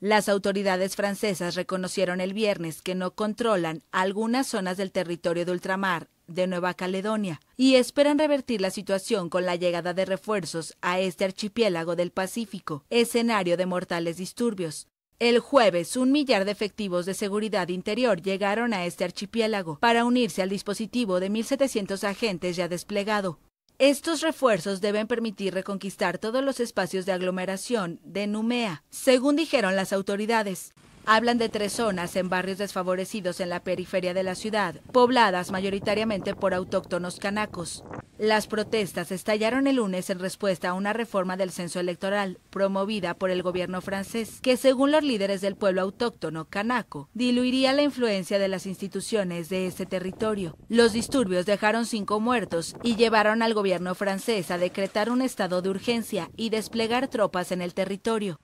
Las autoridades francesas reconocieron el viernes que no controlan algunas zonas del territorio de ultramar de Nueva Caledonia y esperan revertir la situación con la llegada de refuerzos a este archipiélago del Pacífico, escenario de mortales disturbios. El jueves, un millar de efectivos de seguridad interior llegaron a este archipiélago para unirse al dispositivo de 1.700 agentes ya desplegado. Estos refuerzos deben permitir reconquistar todos los espacios de aglomeración de Numea, según dijeron las autoridades. Hablan de tres zonas en barrios desfavorecidos en la periferia de la ciudad, pobladas mayoritariamente por autóctonos canacos. Las protestas estallaron el lunes en respuesta a una reforma del censo electoral promovida por el gobierno francés, que según los líderes del pueblo autóctono canaco, diluiría la influencia de las instituciones de este territorio. Los disturbios dejaron cinco muertos y llevaron al gobierno francés a decretar un estado de urgencia y desplegar tropas en el territorio.